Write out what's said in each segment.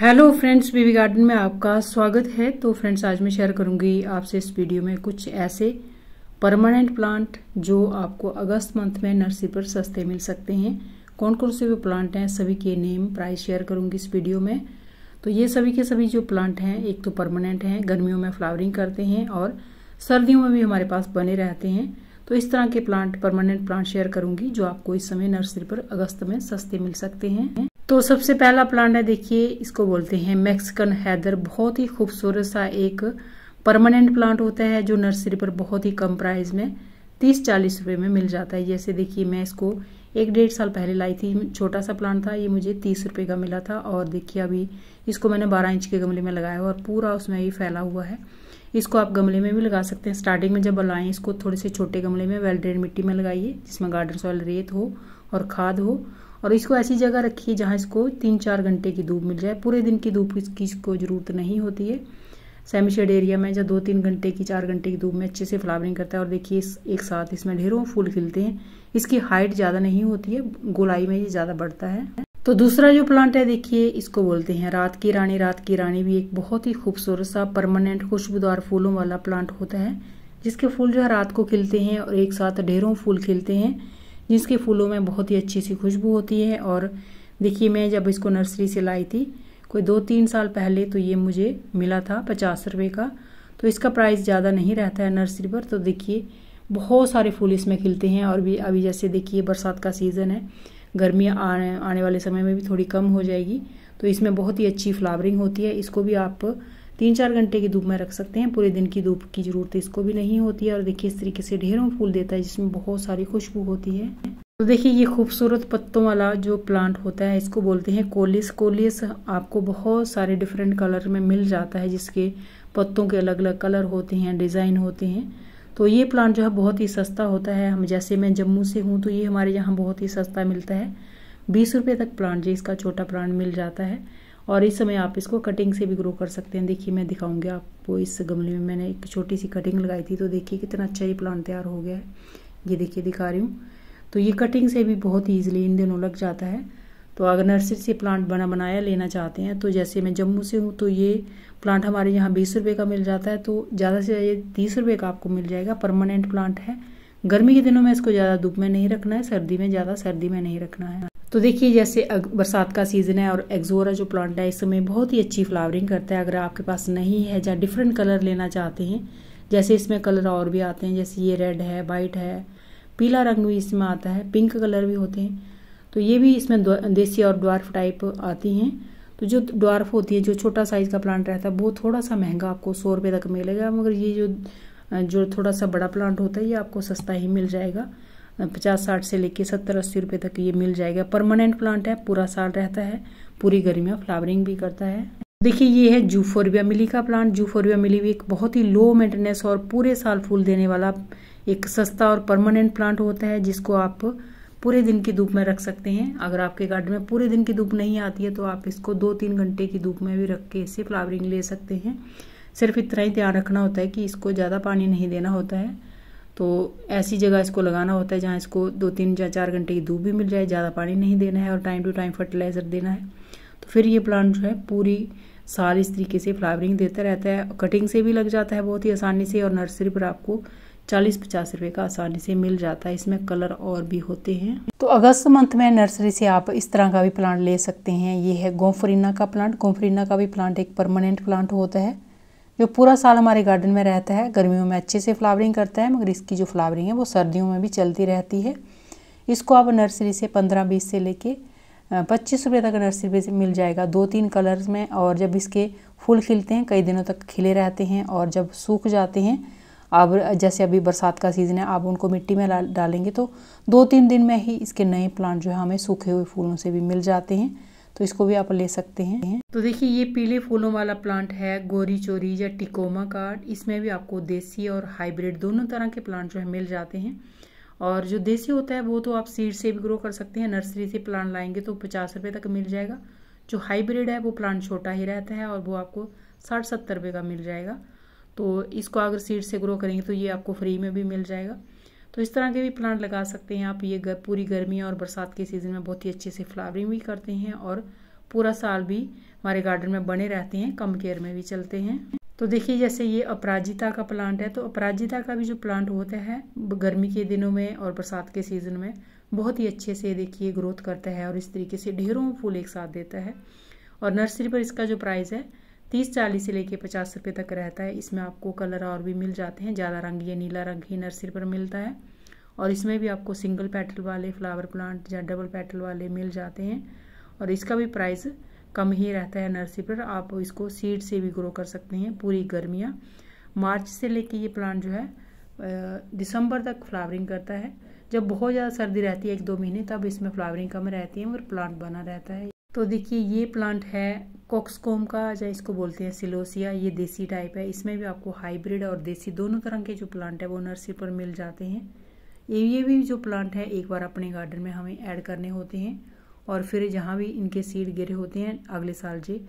hello friends baby garden में आपका स्वागत है तो फ्रेंड्स आज मैं शेयर करूंगी आपसे इस वीडियो में कुछ ऐसे परमानेंट प्लांट जो आपको अगस्त मंथ में नर्सरी पर सस्ते मिल सकते हैं कौन कौन से वो प्लांट हैं सभी के नेम प्राइस शेयर करूंगी इस वीडियो में तो ये सभी के सभी जो प्लांट हैं एक तो परमानेंट हैं गर्मियों में फ्लावरिंग करते हैं और सर्दियों में भी हमारे पास बने रहते हैं तो इस तरह के प्लांट परमानेंट प्लांट शेयर करूंगी जो आपको इस समय नर्सरी पर अगस्त में सस्ते मिल सकते हैं तो सबसे पहला प्लांट है देखिए इसको बोलते हैं मैक्सिकन हैदर बहुत ही खूबसूरत सा एक परमानेंट प्लांट होता है जो नर्सरी पर बहुत ही कम प्राइस में तीस चालीस रुपये में मिल जाता है जैसे देखिए मैं इसको एक डेढ़ साल पहले लाई थी छोटा सा प्लांट था ये मुझे तीस रुपये का मिला था और देखिए अभी इसको मैंने बारह इंच के गमले में लगाया और पूरा उसमें ये फैला हुआ है इसको आप गमले में भी लगा सकते हैं स्टार्टिंग में जब लाएँ इसको थोड़े से छोटे गमले में वेल ड्रेन मिट्टी में लगाइए जिसमें गार्डन सॉइल रेत हो और खाद हो और इसको ऐसी जगह रखिए जहाँ इसको तीन चार घंटे की धूप मिल जाए पूरे दिन की धूप इसकी इसको ज़रूरत नहीं होती है सेमी शेड एरिया में जब दो तीन घंटे की चार घंटे की धूप में अच्छे से फ्लावरिंग करता है और देखिए इस एक साथ इसमें ढेरों फूल खिलते हैं इसकी हाइट ज़्यादा नहीं होती है गोलाई में ये ज़्यादा बढ़ता है तो दूसरा जो प्लांट है देखिए इसको बोलते हैं रात की रानी रात की रानी भी एक बहुत ही खूबसूरत सा परमानेंट खुशबूदार फूलों वाला प्लांट होता है जिसके फूल जो है रात को खिलते हैं और एक साथ ढेरों फूल खिलते हैं जिसके फूलों में बहुत ही अच्छी सी खुशबू होती है और देखिए मैं जब इसको नर्सरी से लाई थी कोई दो तीन साल पहले तो ये मुझे मिला था पचास रुपये का तो इसका प्राइस ज़्यादा नहीं रहता है नर्सरी पर तो देखिए बहुत सारे फूल इसमें खिलते हैं और भी अभी जैसे देखिए बरसात का सीज़न है गर्मी आने आने वाले समय में भी थोड़ी कम हो जाएगी तो इसमें बहुत ही अच्छी फ्लावरिंग होती है इसको भी आप तीन चार घंटे की धूप में रख सकते हैं पूरे दिन की धूप की ज़रूरत इसको भी नहीं होती है और देखिए इस तरीके से ढेरों फूल देता है जिसमें बहुत सारी खुशबू होती है तो देखिए ये खूबसूरत पत्तों वाला जो प्लांट होता है इसको बोलते हैं कोलिस कोलिस आपको बहुत सारे डिफरेंट कलर में मिल जाता है जिसके पत्तों के अलग अलग कलर होते हैं डिज़ाइन होते हैं तो ये प्लांट जो है बहुत ही सस्ता होता है हम जैसे मैं जम्मू से हूँ तो ये हमारे यहाँ बहुत ही सस्ता मिलता है बीस रुपये तक प्लांट जी इसका छोटा प्लांट मिल जाता है और इस समय आप इसको कटिंग से भी ग्रो कर सकते हैं देखिए मैं दिखाऊंगी आपको इस गमले में मैंने एक छोटी सी कटिंग लगाई थी तो देखिए कितना अच्छा ये प्लांट तैयार हो गया है ये देखिए दिखा रही हूँ तो ये कटिंग से भी बहुत ईजिली इन दिनों लग जाता है तो अगर नर्सरी से प्लांट बना बनाया लेना चाहते हैं तो जैसे मैं जम्मू से हूँ तो ये प्लांट हमारे यहाँ बीस रुपये का मिल जाता है तो ज़्यादा से ज़्यादा ये तीस रुपये का आपको मिल जाएगा परमानेंट प्लांट है गर्मी के दिनों में इसको ज़्यादा धूप में नहीं रखना है सर्दी में ज़्यादा सर्दी में नहीं रखना है तो देखिए जैसे बरसात का सीज़न है और एग्जोरा जो प्लांट है इस समय बहुत ही अच्छी फ्लावरिंग करता है अगर आपके पास नहीं है या डिफरेंट कलर लेना चाहते हैं जैसे इसमें कलर और भी आते हैं जैसे ये रेड है वाइट है पीला रंग भी इसमें आता है पिंक कलर भी होते हैं तो ये भी इसमें देसी और ड्वार्फ टाइप आती हैं तो जो ड्वार्फ होती है जो छोटा साइज़ का प्लांट रहता है वो थोड़ा सा महंगा आपको सौ रुपये तक मिलेगा मगर ये जो जो थोड़ा सा बड़ा प्लांट होता है ये आपको सस्ता ही मिल जाएगा पचास साठ से लेके सत्तर अस्सी रुपये तक ये मिल जाएगा परमानेंट प्लांट है पूरा साल रहता है पूरी गर्मी में फ्लावरिंग भी करता है देखिए ये है जूफोरबिया मिली का प्लांट जूफोरबिया मिली भी एक बहुत ही लो मेंटेनेंस और पूरे साल फूल देने वाला एक सस्ता और परमानेंट प्लांट होता है जिसको आप पूरे दिन की धूप में रख सकते हैं अगर आपके गार्डन में पूरे दिन की धूप नहीं आती है तो आप इसको दो तीन घंटे की धूप में भी रख के इसे फ्लावरिंग ले सकते हैं सिर्फ इतना ही ध्यान रखना होता है कि इसको ज़्यादा पानी नहीं देना होता है तो ऐसी जगह इसको लगाना होता है जहाँ इसको दो तीन या चार घंटे की धूप भी मिल जाए ज़्यादा पानी नहीं देना है और टाइम टू टाइम फर्टिलाइज़र देना है तो फिर ये प्लांट जो है पूरी साल इस तरीके से फ्लावरिंग देता रहता है कटिंग से भी लग जाता है बहुत ही आसानी से और नर्सरी पर आपको चालीस पचास रुपये का आसानी से मिल जाता है इसमें कलर और भी होते हैं तो अगस्त मंथ में नर्सरी से आप इस तरह का भी प्लांट ले सकते हैं ये है गोफरीना का प्लांट गोफरीना का भी प्लांट एक परमानेंट प्लांट होता है जो पूरा साल हमारे गार्डन में रहता है गर्मियों में अच्छे से फ्लावरिंग करता है मगर इसकी जो फ्लावरिंग है वो सर्दियों में भी चलती रहती है इसको आप नर्सरी से पंद्रह बीस से लेके पच्चीस रुपये तक नर्सरी से मिल जाएगा दो तीन कलर्स में और जब इसके फूल खिलते हैं कई दिनों तक खिले रहते हैं और जब सूख जाते हैं अब जैसे अभी बरसात का सीज़न है आप उनको मिट्टी में डालेंगे तो दो तीन दिन में ही इसके नए प्लांट जो है हमें सूखे हुए फूलों से भी मिल जाते हैं तो इसको भी आप ले सकते हैं तो देखिए ये पीले फूलों वाला प्लांट है गोरी चोरी या टिकोमा कार्ड इसमें भी आपको देसी और हाइब्रिड दोनों तरह के प्लांट जो है मिल जाते हैं और जो देसी होता है वो तो आप सीड से भी ग्रो कर सकते हैं नर्सरी से प्लांट लाएंगे तो पचास रुपये तक मिल जाएगा जो हाइब्रिड है वो प्लांट छोटा ही रहता है और वो आपको साठ सत्तर रुपये का मिल जाएगा तो इसको अगर सीड से ग्रो करेंगे तो ये आपको फ्री में भी मिल जाएगा तो इस तरह के भी प्लांट लगा सकते हैं आप ये गर, पूरी गर्मी और बरसात के सीज़न में बहुत ही अच्छे से फ्लावरिंग भी करते हैं और पूरा साल भी हमारे गार्डन में बने रहते हैं कम केयर में भी चलते हैं तो देखिए जैसे ये अपराजिता का प्लांट है तो अपराजिता का भी जो प्लांट होता है गर्मी के दिनों में और बरसात के सीज़न में बहुत ही अच्छे से देखिए ग्रोथ करता है और इस तरीके से ढेरों फूल एक साथ देता है और नर्सरी पर इसका जो प्राइस है तीस चालीस से लेके पचास रुपये तक रहता है इसमें आपको कलर और भी मिल जाते हैं ज़्यादा रंग या नीला रंग ही नर्सरी पर मिलता है और इसमें भी आपको सिंगल पेटल वाले फ्लावर प्लांट या डबल पेटल वाले मिल जाते हैं और इसका भी प्राइस कम ही रहता है नर्सरी पर आप इसको सीड से भी ग्रो कर सकते हैं पूरी गर्मियाँ मार्च से लेके ये प्लांट जो है दिसंबर तक फ्लावरिंग करता है जब बहुत ज़्यादा सर्दी रहती है एक दो महीने तब इसमें फ्लावरिंग कम रहती है और प्लांट बना रहता है तो देखिए ये प्लांट है कॉक्सकोम का या इसको बोलते हैं सिलोसिया ये देसी टाइप है इसमें भी आपको हाइब्रिड और देसी दोनों तरह के जो प्लांट है वो नर्सरी पर मिल जाते हैं ये ये भी जो प्लांट है एक बार अपने गार्डन में हमें ऐड करने होते हैं और फिर जहाँ भी इनके सीड गिरे होते हैं अगले साल जी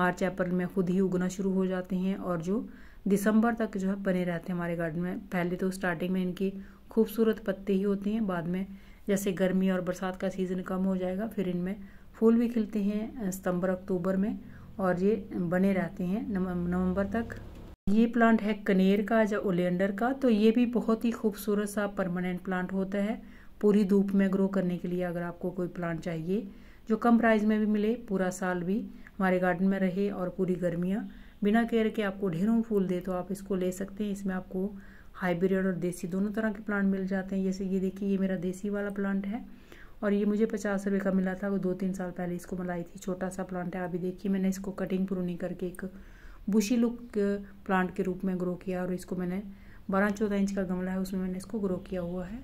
मार्च अप्रैल में खुद ही उगना शुरू हो जाते हैं और जो दिसंबर तक जो है बने रहते हैं हमारे गार्डन में पहले तो स्टार्टिंग में इनके खूबसूरत पत्ते ही होते हैं बाद में जैसे गर्मी और बरसात का सीज़न कम हो जाएगा फिर इनमें फूल भी खिलते हैं सितंबर अक्टूबर में और ये बने रहते हैं नवंबर तक ये प्लांट है कनेर का या ओलेंडर का तो ये भी बहुत ही खूबसूरत सा परमानेंट प्लांट होता है पूरी धूप में ग्रो करने के लिए अगर आपको कोई प्लांट चाहिए जो कम प्राइस में भी मिले पूरा साल भी हमारे गार्डन में रहे और पूरी गर्मियाँ बिना केयर के आपको ढेरों फूल दे तो आप इसको ले सकते हैं इसमें आपको हाइब्रिड और देसी दोनों तरह के प्लांट मिल जाते हैं जैसे ये देखिए ये मेरा देसी वाला प्लांट है और ये मुझे पचास रुपये का मिला था वो दो तीन साल पहले इसको मलाई थी छोटा सा प्लांट है अभी देखिए मैंने इसको कटिंग प्रूनिंग करके एक बुशी लुक प्लांट के रूप में ग्रो किया और इसको मैंने बारह चौदह इंच का गमला है उसमें मैंने इसको ग्रो किया हुआ है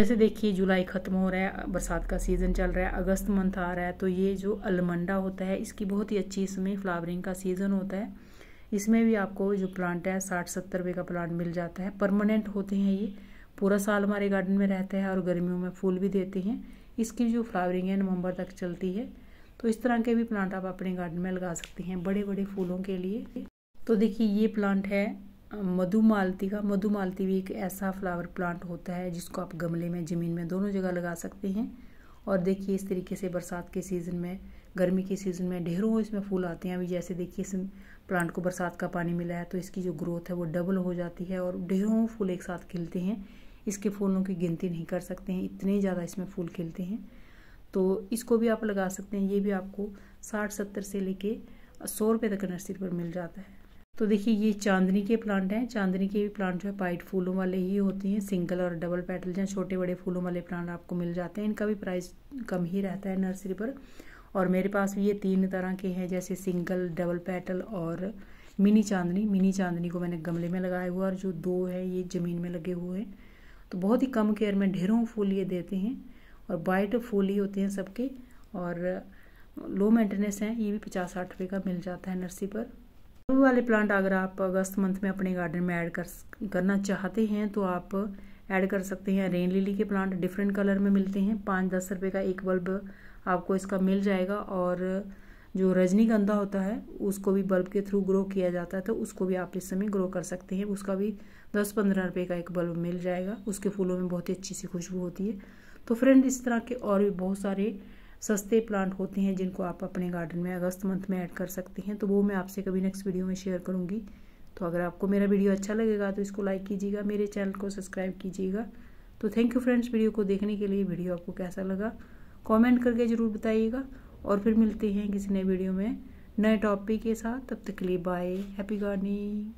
जैसे देखिए जुलाई ख़त्म हो रहा है बरसात का सीज़न चल रहा है अगस्त मंथ आ रहा है तो ये जो अलमंडा होता है इसकी बहुत ही अच्छी इसमें फ्लावरिंग का सीज़न होता है इसमें भी आपको जो प्लांट है साठ सत्तर रुपये का प्लांट मिल जाता है परमानेंट होते हैं ये पूरा साल हमारे गार्डन में रहता है और गर्मियों में फूल भी देते हैं इसकी जो फ्लावरिंग है नवंबर तक चलती है तो इस तरह के भी प्लांट आप अपने गार्डन में लगा सकते हैं बड़े बड़े फूलों के लिए तो देखिए ये प्लांट है मधुमालती का मधुमालती भी एक ऐसा फ्लावर प्लांट होता है जिसको आप गमले में ज़मीन में दोनों जगह लगा सकते हैं और देखिए इस तरीके से बरसात के सीज़न में गर्मी के सीज़न में ढेरों इसमें फूल आते हैं अभी जैसे देखिए इस प्लांट को बरसात का पानी मिला है तो इसकी जो ग्रोथ है वो डबल हो जाती है और ढेरों फूल एक साथ खिलते हैं इसके फूलों की गिनती नहीं कर सकते हैं इतने ज़्यादा इसमें फूल खिलते हैं तो इसको भी आप लगा सकते हैं ये भी आपको साठ सत्तर से लेके सौ रुपये तक नर्सरी पर मिल जाता है तो देखिए ये चांदनी के प्लांट हैं चांदनी के भी प्लांट जो है पाइट फूलों वाले ही होते हैं सिंगल और डबल पेटल या छोटे बड़े फूलों वाले प्लांट आपको मिल जाते हैं इनका भी प्राइस कम ही रहता है नर्सरी पर और मेरे पास ये तीन तरह के हैं जैसे सिंगल डबल पेटल और मिनी चांदनी मिनी चांदनी को मैंने गमले में लगाया हुआ और जो दो है ये ज़मीन में लगे हुए हैं तो बहुत ही कम केयर में ढेरों फूल ये देते हैं और वाइट फूल ही होते हैं सबके और लो मेंटेनेंस हैं ये भी पचास साठ रुपये का मिल जाता है नर्सरी पर फूल वाले प्लांट अगर आप अगस्त मंथ में अपने गार्डन में ऐड कर करना चाहते हैं तो आप ऐड कर सकते हैं रेन लिली के प्लांट डिफरेंट कलर में मिलते हैं पाँच दस रुपये का एक बल्ब आपको इसका मिल जाएगा और जो रजनीगंधा होता है उसको भी बल्ब के थ्रू ग्रो किया जाता है तो उसको भी आप इस समय ग्रो कर सकते हैं उसका भी दस पंद्रह रुपये का एक बल्ब मिल जाएगा उसके फूलों में बहुत ही अच्छी सी खुशबू होती है तो फ्रेंड इस तरह के और भी बहुत सारे सस्ते प्लांट होते हैं जिनको आप अपने गार्डन में अगस्त मंथ में ऐड कर सकते हैं तो वो मैं आपसे कभी नेक्स्ट वीडियो में शेयर करूँगी तो अगर आपको मेरा वीडियो अच्छा लगेगा तो इसको लाइक कीजिएगा मेरे चैनल को सब्सक्राइब कीजिएगा तो थैंक यू फ्रेंड्स वीडियो को देखने के लिए वीडियो आपको कैसा लगा कमेंट करके ज़रूर बताइएगा और फिर मिलते हैं किसी नए वीडियो में नए टॉपिक के साथ तब तक के लिए बाय हैप्पी गार्डनिंग